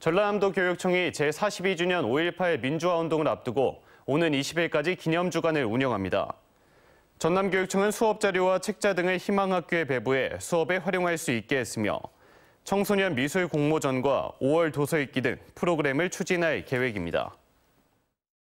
전라남도 교육청이 제42주년 5.18 민주화운동을 앞두고 오는 20일까지 기념주간을 운영합니다. 전남교육청은 수업자료와 책자 등을 희망학교에 배부해 수업에 활용할 수 있게 했으며 청소년 미술 공모전과 5월 도서읽기 등 프로그램을 추진할 계획입니다.